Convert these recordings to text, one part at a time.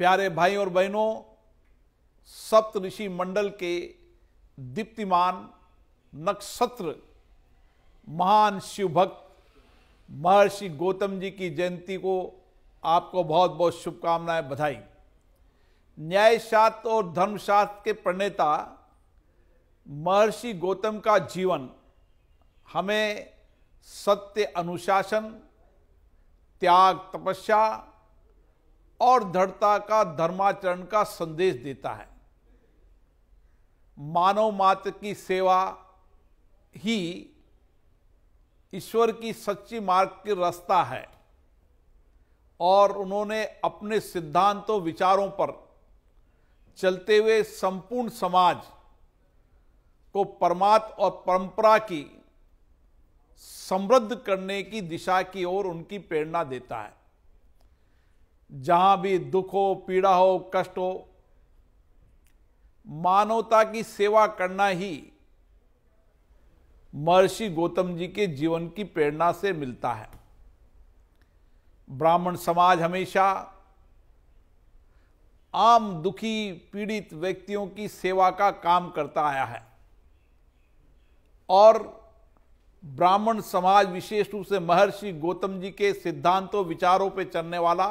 प्यारे भाई और बहनों सप्त ऋषि मंडल के दीप्तिमान नक्षत्र महान शिव भक्त महर्षि गौतम जी की जयंती को आपको बहुत बहुत शुभकामनाएं बधाई न्यायशास्त्र और धर्मशास्त्र के प्रणेता महर्षि गौतम का जीवन हमें सत्य अनुशासन त्याग तपस्या और दृढ़ता का धर्माचरण का संदेश देता है मानव मात्र की सेवा ही ईश्वर की सच्ची मार्ग की रास्ता है और उन्होंने अपने सिद्धांतों विचारों पर चलते हुए संपूर्ण समाज को परमात और परंपरा की समृद्ध करने की दिशा की ओर उनकी प्रेरणा देता है जहां भी दुख हो पीड़ा हो कष्ट हो मानवता की सेवा करना ही महर्षि गौतम जी के जीवन की प्रेरणा से मिलता है ब्राह्मण समाज हमेशा आम दुखी पीड़ित व्यक्तियों की सेवा का काम करता आया है और ब्राह्मण समाज विशेष रूप से महर्षि गौतम जी के सिद्धांतों विचारों पर चलने वाला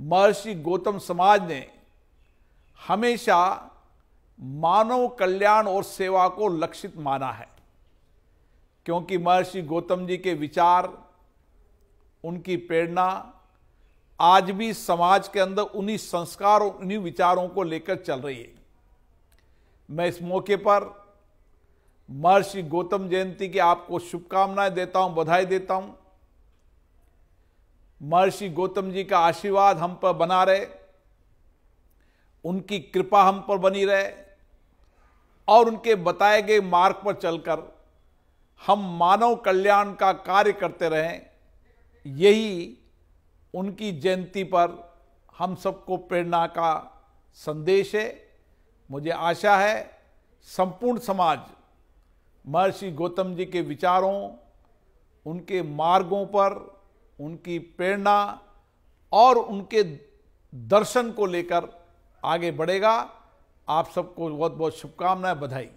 महर्षि गौतम समाज ने हमेशा मानव कल्याण और सेवा को लक्षित माना है क्योंकि महर्षि गौतम जी के विचार उनकी प्रेरणा आज भी समाज के अंदर उन्हीं संस्कारों उन्हीं विचारों को लेकर चल रही है मैं इस मौके पर महर्षि गौतम जयंती की आपको शुभकामनाएं देता हूं बधाई देता हूं महर्षि गौतम जी का आशीर्वाद हम पर बना रहे उनकी कृपा हम पर बनी रहे और उनके बताए गए मार्ग पर चलकर हम मानव कल्याण का कार्य करते रहें यही उनकी जयंती पर हम सबको प्रेरणा का संदेश है मुझे आशा है संपूर्ण समाज महर्षि गौतम जी के विचारों उनके मार्गों पर उनकी प्रेरणा और उनके दर्शन को लेकर आगे बढ़ेगा आप सबको बहुत बहुत शुभकामनाएं बधाई